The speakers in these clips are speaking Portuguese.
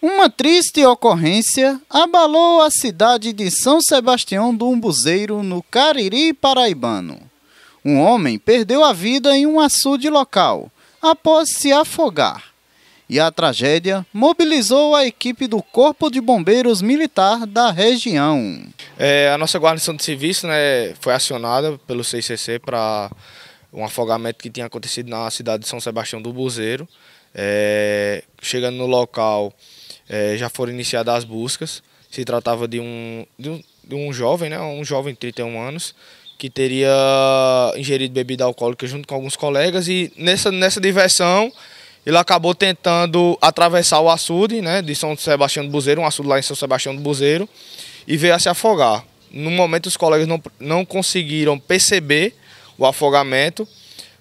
Uma triste ocorrência abalou a cidade de São Sebastião do Umbuzeiro, no Cariri paraibano. Um homem perdeu a vida em um açude local após se afogar. E a tragédia mobilizou a equipe do Corpo de Bombeiros Militar da região. É, a nossa guarnição de serviço né, foi acionada pelo CICC para um afogamento que tinha acontecido na cidade de São Sebastião do Buzeiro. É, chegando no local, é, já foram iniciadas as buscas. Se tratava de um, de um, de um jovem, né, um jovem de 31 anos, que teria ingerido bebida alcoólica junto com alguns colegas e nessa, nessa diversão ele acabou tentando atravessar o açude né, de São Sebastião do Buzeiro, um açude lá em São Sebastião do Buzeiro, e veio a se afogar. No momento os colegas não, não conseguiram perceber o afogamento,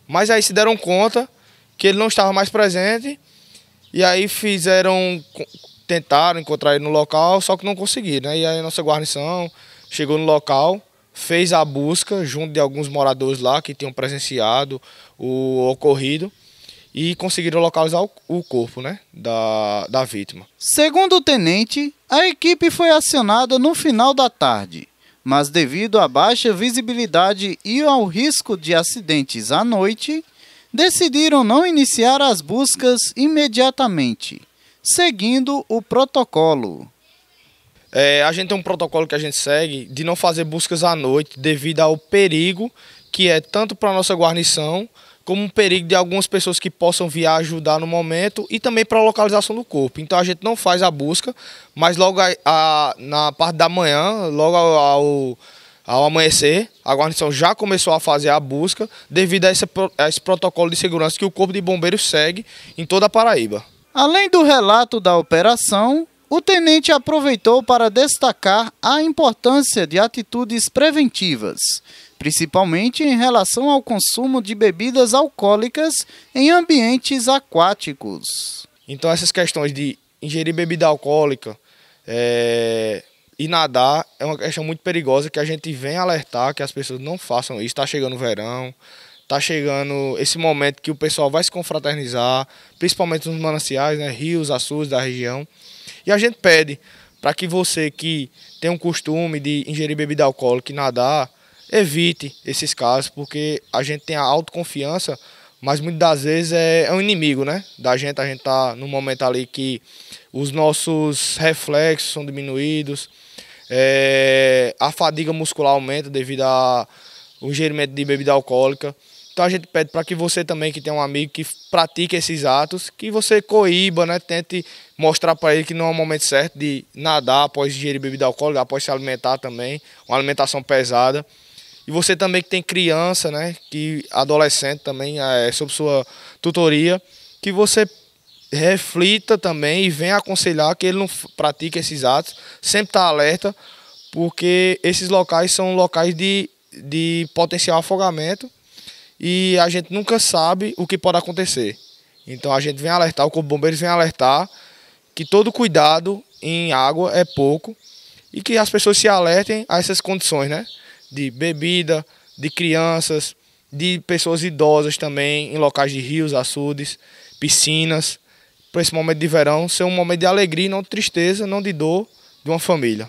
mas aí se deram conta que ele não estava mais presente e aí fizeram tentaram encontrar ele no local, só que não conseguiram. Né? E aí a nossa guarnição chegou no local, fez a busca junto de alguns moradores lá que tinham presenciado o ocorrido e conseguiram localizar o corpo né, da, da vítima. Segundo o tenente, a equipe foi acionada no final da tarde, mas devido à baixa visibilidade e ao risco de acidentes à noite, decidiram não iniciar as buscas imediatamente seguindo o protocolo. É, a gente tem um protocolo que a gente segue de não fazer buscas à noite devido ao perigo que é tanto para a nossa guarnição como um perigo de algumas pessoas que possam vir ajudar no momento e também para a localização do corpo. Então a gente não faz a busca, mas logo a, a, na parte da manhã, logo ao, ao, amanhecer, a guarnição já começou a fazer a busca devido a esse, a esse protocolo de segurança que o Corpo de Bombeiros segue em toda a Paraíba. Além do relato da operação, o tenente aproveitou para destacar a importância de atitudes preventivas, principalmente em relação ao consumo de bebidas alcoólicas em ambientes aquáticos. Então, essas questões de ingerir bebida alcoólica é, e nadar é uma questão muito perigosa que a gente vem alertar que as pessoas não façam isso. Está chegando o verão, tá chegando esse momento que o pessoal vai se confraternizar, principalmente nos mananciais, né, rios, açudes da região. E a gente pede para que você que tem um costume de ingerir bebida alcoólica e nadar, evite esses casos, porque a gente tem a autoconfiança, mas muitas das vezes é, é um inimigo, né? Da gente, a gente tá num momento ali que os nossos reflexos são diminuídos, é, a fadiga muscular aumenta devido ao ingerimento de bebida alcoólica. Então a gente pede para que você também, que tem um amigo que pratique esses atos, que você coíba, né? Tente mostrar para ele que não é o momento certo de nadar após ingerir bebida alcoólica, após se alimentar também, uma alimentação pesada. E você também que tem criança, né? Que adolescente também, é, sob sua tutoria, que você reflita também e venha aconselhar que ele não pratique esses atos, sempre está alerta, porque esses locais são locais de, de potencial afogamento e a gente nunca sabe o que pode acontecer. Então a gente vem alertar, o Corpo de Bombeiros vem alertar que todo cuidado em água é pouco e que as pessoas se alertem a essas condições, né? De bebida, de crianças, de pessoas idosas também em locais de rios, açudes, piscinas, para esse momento de verão ser um momento de alegria, não de tristeza, não de dor de uma família.